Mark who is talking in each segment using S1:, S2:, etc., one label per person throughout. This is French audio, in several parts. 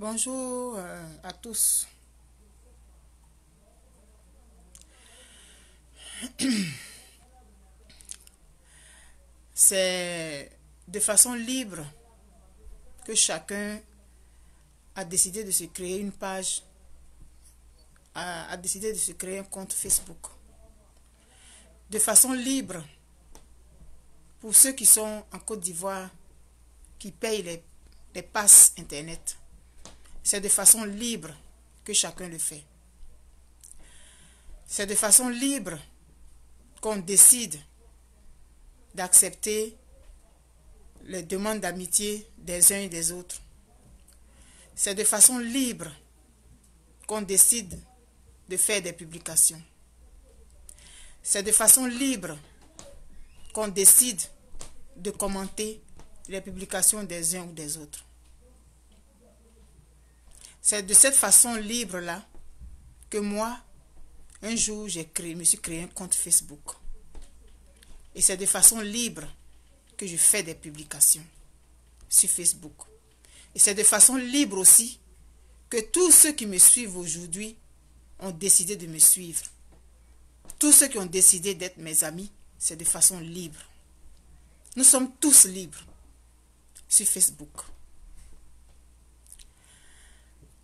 S1: Bonjour euh, à tous. C'est de façon libre que chacun a décidé de se créer une page, a, décidé de se créer un compte Facebook. De façon libre, pour ceux qui sont en Côte d'Ivoire, qui payent les passes Internet c'est de façon libre que chacun le fait. C'est de façon libre qu'on décide d'accepter les demandes d'amitié des uns et des autres. C'est de façon libre qu'on décide de faire des publications. C'est de façon libre qu'on décide de commenter les publications des uns ou des autres. C'est de cette façon libre-là que moi, un jour, j'ai créé, me suis créé un compte Facebook. Et c'est de façon libre que je fais des publications sur Facebook. Et c'est de façon libre aussi que tous ceux qui me suivent aujourd'hui ont décidé de me suivre. Tous ceux qui ont décidé d'être mes amis, c'est de façon libre. Nous sommes tous libres sur Facebook.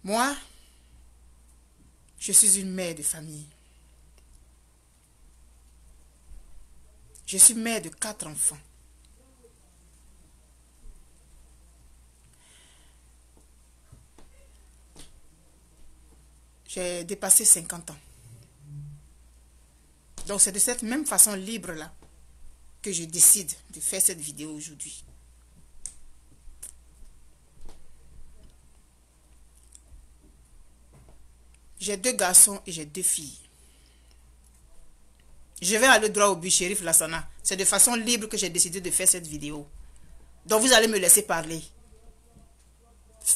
S1: Moi, je suis une mère de famille. Je suis mère de quatre enfants. J'ai dépassé 50 ans. Donc c'est de cette même façon libre-là que je décide de faire cette vidéo aujourd'hui. J'ai deux garçons et j'ai deux filles. Je vais aller droit au but, shérif Lassana. C'est de façon libre que j'ai décidé de faire cette vidéo. Donc vous allez me laisser parler.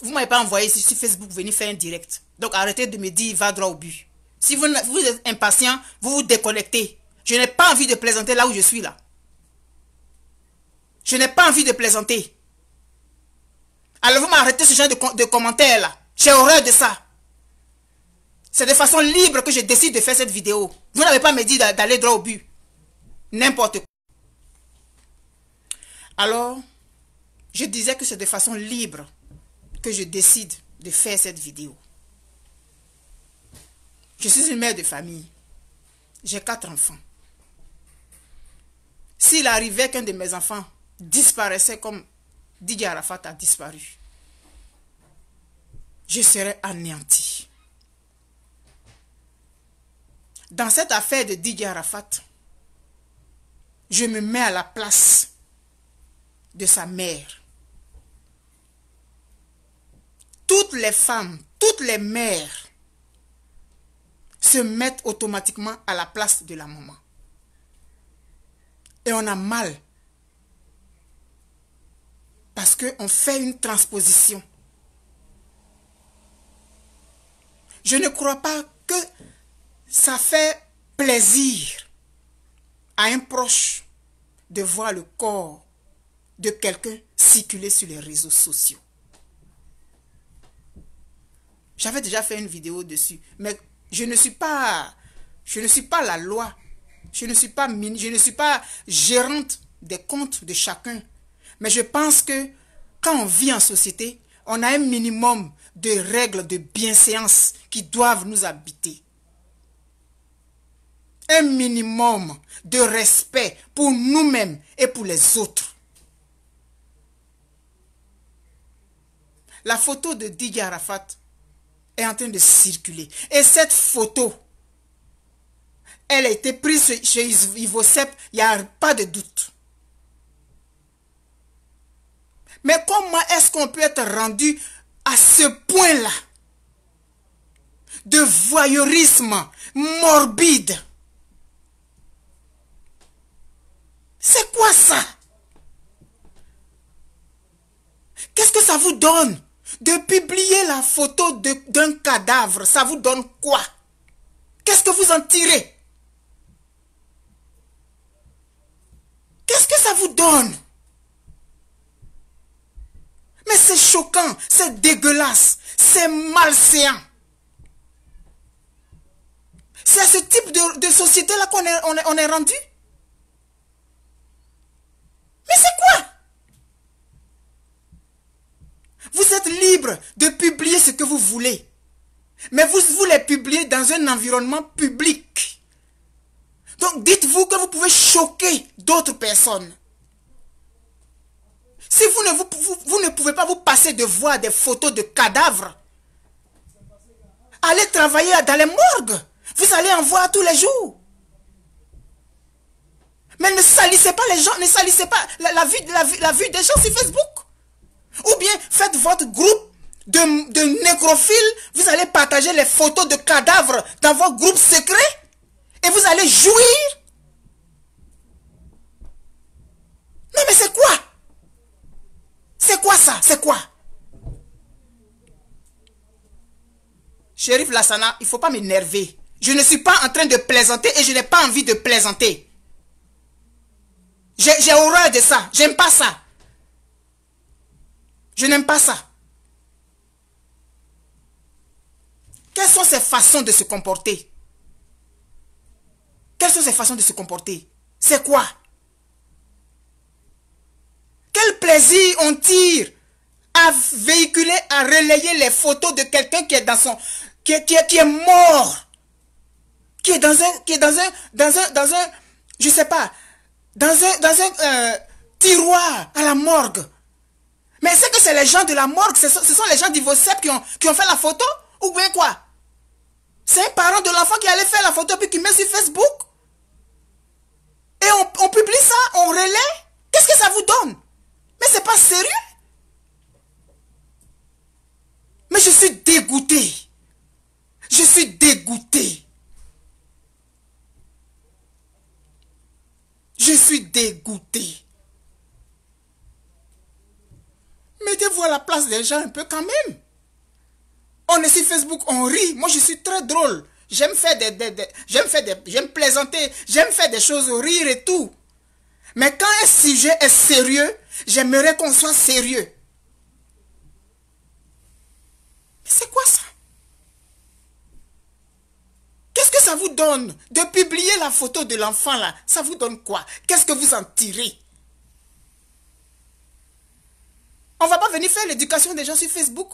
S1: Vous ne m'avez pas envoyé ici sur Facebook venir faire un direct. Donc arrêtez de me dire va droit au but. Si vous, êtes impatient, vous vous déconnectez. Je n'ai pas envie de plaisanter là où je suis là. Je n'ai pas envie de plaisanter. Alors vous m'arrêtez ce genre de, de commentaires là. J'ai horreur de ça. C'est de façon libre que je décide de faire cette vidéo. Vous n'avez pas me dit d'aller droit au but. N'importe quoi. Alors, je disais que c'est de façon libre que je décide de faire cette vidéo. Je suis une mère de famille. J'ai quatre enfants. S'il arrivait qu'un de mes enfants disparaissait comme Didier Arafat a disparu, je serais anéanti. dans cette affaire de Didier Arafat, je me mets à la place de sa mère. Toutes les femmes, toutes les mères se mettent automatiquement à la place de la maman. Et on a mal. Parce qu'on fait une transposition. Je ne crois pas que ça fait plaisir à un proche de voir le corps de quelqu'un circuler sur les réseaux sociaux. J'avais déjà fait une vidéo dessus, mais je ne suis pas, je ne suis pas la loi, je ne suis pas, je ne suis pas gérante des comptes de chacun. Mais je pense que quand on vit en société, on a un minimum de règles de bienséance qui doivent nous habiter un minimum de respect pour nous-mêmes et pour les autres. La photo de Diga Arafat est en train de circuler. Et cette photo, elle a été prise chez Ivocep. il n'y a pas de doute. Mais comment est-ce qu'on peut être rendu à ce point-là de voyeurisme morbide C'est quoi ça Qu'est-ce que ça vous donne de publier la photo d'un cadavre Ça vous donne quoi Qu'est-ce que vous en tirez Qu'est-ce que ça vous donne Mais c'est choquant, c'est dégueulasse, c'est malséant. C'est à ce type de, société-là qu'on on est rendu mais c'est quoi Vous êtes libre de publier ce que vous voulez. Mais vous voulez publier dans un environnement public. Donc dites-vous que vous pouvez choquer d'autres personnes. Si vous ne, vous, vous, ne pouvez pas vous passer de voir des photos de cadavres, allez travailler dans les morgues. Vous allez en voir tous les jours. Mais ne salissez pas les gens, ne salissez pas la, vue vie, la, des gens sur Facebook. Ou bien faites votre groupe de, de vous allez partager les photos de cadavres dans votre groupe secret et vous allez jouir. Non mais c'est quoi C'est quoi ça C'est quoi Chérif Lassana, il ne faut pas m'énerver. Je ne suis pas en train de plaisanter et je n'ai pas envie de plaisanter. J'ai horreur de ça. J'aime pas ça. Je n'aime pas ça. Quelles sont ces façons de se comporter Quelles sont ces façons de se comporter C'est quoi Quel plaisir on tire à véhiculer, à relayer les photos de quelqu'un qui est dans son... Qui est, mort Qui est dans un... Qui est dans un... Dans un... Dans un... Je sais pas dans un, euh, tiroir à la morgue. Mais c'est que c'est les gens de la morgue, ce sont, ce sont les gens d'Ivocep qui ont, qui ont fait la photo Ou bien quoi C'est un parent de l'enfant qui allait faire suis dégoûté. Mettez-vous à la place des gens un peu quand même. On est sur Facebook, on rit. Moi, je suis très drôle. J'aime faire des, des, j'aime faire des, j'aime plaisanter, j'aime faire des choses, rire et tout. Mais quand un sujet est sérieux, j'aimerais qu'on soit sérieux. C'est quoi ça Qu'est-ce que ça vous donne de publier la photo de l'enfant là Ça vous donne quoi Qu'est-ce que vous en tirez On va pas venir faire l'éducation des gens sur Facebook.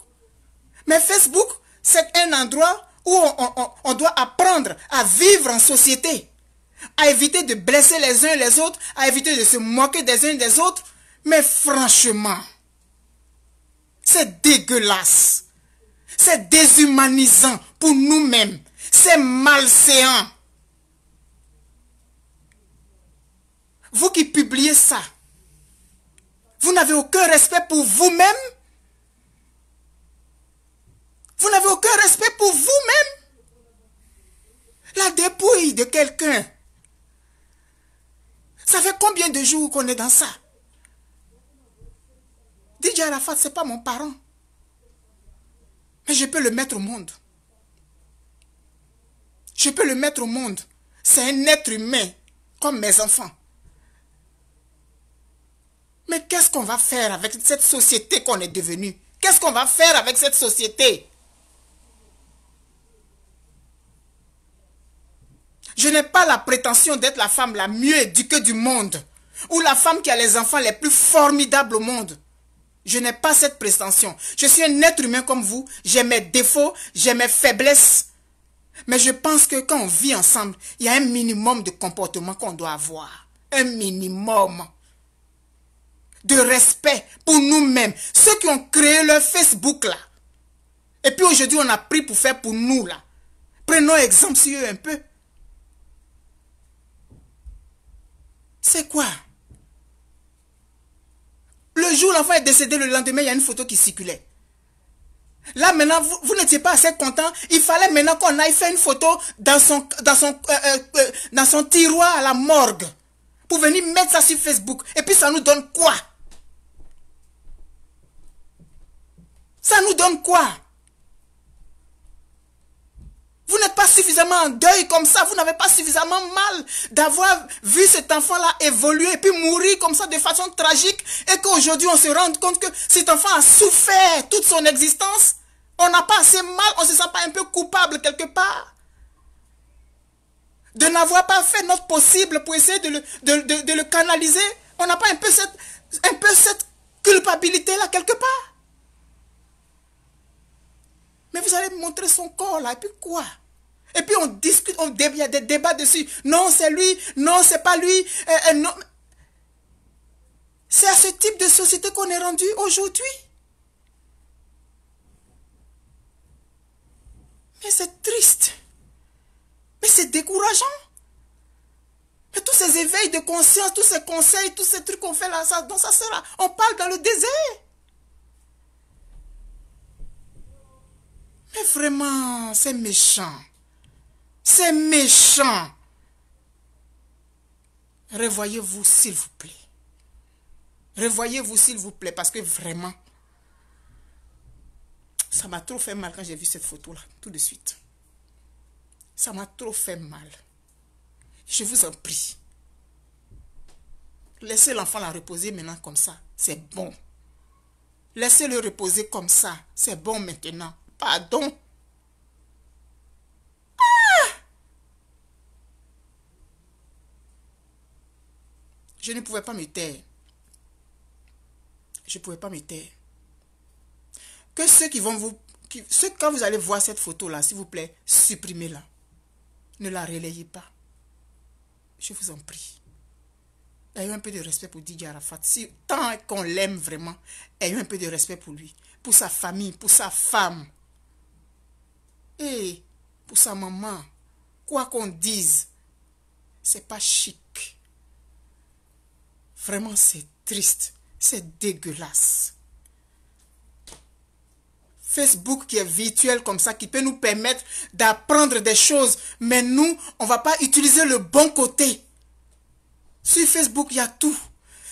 S1: Mais Facebook, c'est un endroit où on, on, doit apprendre à vivre en société, à éviter de blesser les uns les autres, à éviter de se moquer des uns des autres. Mais franchement, c'est dégueulasse. C'est déshumanisant pour nous-mêmes. C'est malséant. Vous qui publiez ça, vous n'avez aucun respect pour vous-même. Vous n'avez aucun respect pour vous-même. La dépouille de quelqu'un. Ça fait combien de jours qu'on est dans ça DJ Arafat, ce n'est pas mon parent. Mais je peux le mettre au monde. Je peux le mettre au monde. C'est un être humain, comme mes enfants. Mais qu'est-ce qu'on va faire avec cette société qu'on est devenue Qu'est-ce qu'on va faire avec cette société Je n'ai pas la prétention d'être la femme la mieux éduquée du monde ou la femme qui a les enfants les plus formidables au monde. Je n'ai pas cette prétention. Je suis un être humain comme vous. J'ai mes défauts, j'ai mes faiblesses. Mais je pense que quand on vit ensemble, il y a un minimum de comportement qu'on doit avoir. Un minimum de respect pour nous-mêmes. Ceux qui ont créé leur Facebook là. Et puis aujourd'hui, on a pris pour faire pour nous là. Prenons exemple sur eux un peu. C'est quoi Le jour où l'enfant est décédé, le lendemain, il y a une photo qui circulait. Là maintenant, vous, n'étiez pas assez content. Il fallait maintenant qu'on aille faire une photo dans son, son, euh, euh, euh, dans son tiroir à la morgue. Pour venir mettre ça sur Facebook. Et puis ça nous donne quoi Ça nous donne quoi vous n'êtes pas suffisamment en deuil comme ça. Vous n'avez pas suffisamment mal d'avoir vu cet enfant-là évoluer et puis mourir comme ça de façon tragique et qu'aujourd'hui on se rende compte que cet enfant a souffert toute son existence. On n'a pas assez mal, on ne se sent pas un peu coupable quelque part. De n'avoir pas fait notre possible pour essayer de le, de, de le canaliser. On n'a pas un peu cette, un peu cette culpabilité-là quelque part. Mais vous allez montrer son corps là, et puis quoi Et puis on discute, on il y a des débats dessus. Non, c'est lui, non, c'est pas lui. Euh, euh, c'est à ce type de société qu'on est rendu aujourd'hui. Mais c'est triste. Mais c'est décourageant. Mais tous ces éveils de conscience, tous ces conseils, tous ces trucs qu'on fait là, ça, ça sera. On parle dans le désert. Mais vraiment, c'est méchant. C'est méchant. Revoyez-vous, s'il vous plaît. Revoyez-vous, s'il vous plaît, parce que vraiment, ça m'a trop fait mal quand j'ai vu cette photo-là, tout de suite. Ça m'a trop fait mal. Je vous en prie. Laissez l'enfant la reposer maintenant comme ça. C'est bon. Laissez-le reposer comme ça. C'est bon maintenant. Pardon. Ah! Je ne pouvais pas me taire. Je ne pouvais pas me taire. Que ceux qui vont vous... ceux, quand vous allez voir cette photo-là, s'il vous plaît, supprimez-la. Ne la relayez pas. Je vous en prie. Ayez un peu de respect pour Didier Arafat. Si, tant qu'on l'aime vraiment, ayez un peu de respect pour lui, pour sa famille, pour sa femme. Et eh, pour sa maman, quoi qu'on dise, c'est pas chic. Vraiment, c'est triste. C'est dégueulasse. Facebook qui est virtuel comme ça, qui peut nous permettre d'apprendre des choses. Mais nous, on va pas utiliser le bon côté. Sur Facebook, il y a tout.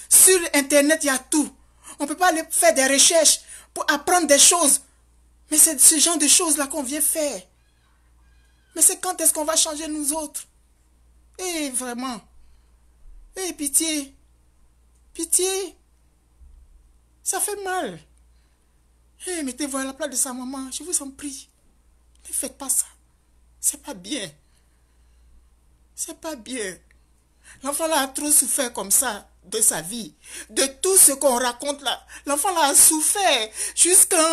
S1: Sur Internet, il y a tout. On peut pas aller faire des recherches pour apprendre des choses. Mais c'est ce genre de choses-là qu'on vient faire. Mais c'est quand est-ce qu'on va changer nous autres Eh, vraiment. Eh, pitié. Pitié. Ça fait mal. Eh, mettez-vous à la place de sa maman, je vous en prie. Ne faites pas ça. C'est pas bien. C'est pas bien. L'enfant-là a trop souffert comme ça de sa vie, de tout ce qu'on raconte là. L'enfant a souffert jusqu'à...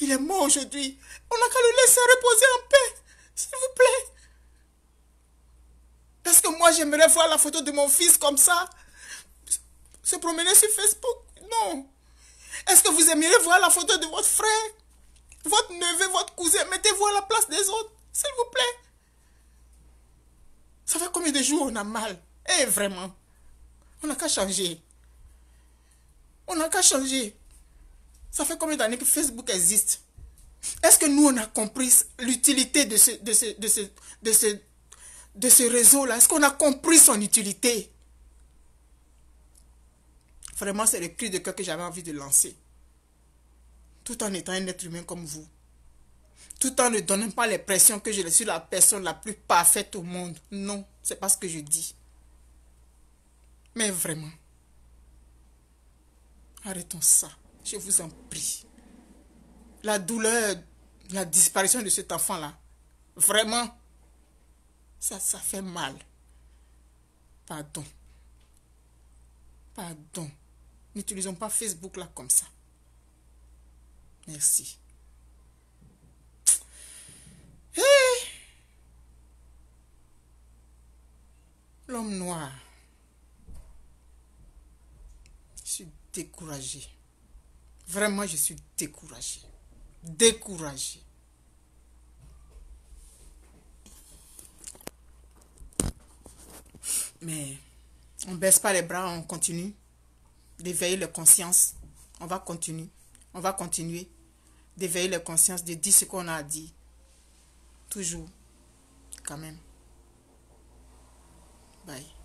S1: Il est mort aujourd'hui. On a qu'à le laisser reposer en paix, s'il vous plaît. Parce que moi, j'aimerais voir la photo de mon fils comme ça, se promener sur Facebook. Non. Est-ce que vous aimeriez voir la photo de votre frère, votre neveu, votre cousin Mettez-vous à la place des autres, s'il vous plaît. Ça fait combien de jours on a mal Eh, vraiment. On n'a qu'à changer. On n'a qu'à changer. Ça fait combien d'années que Facebook existe Est-ce que nous, on a compris l'utilité de ce, de de ce, de réseau-là Est-ce qu'on a compris son utilité Vraiment, c'est le cri de cœur que j'avais envie de lancer. Tout en étant un être humain comme vous. Tout en ne donnant pas l'impression que je suis la personne la plus parfaite au monde. Non, c'est pas ce que je dis. Mais vraiment, arrêtons ça. Je vous en prie. La douleur, la disparition de cet enfant-là, vraiment, ça, ça fait mal. Pardon. Pardon. N'utilisons pas Facebook là comme ça. Merci. Hé, eh! L'homme noir. Découragé, Vraiment, je suis découragé, découragé. Mais on ne baisse pas les bras, on continue d'éveiller les conscience. On va continuer. On va continuer d'éveiller les consciences, de dire ce qu'on a dit. Toujours. Quand même. Bye.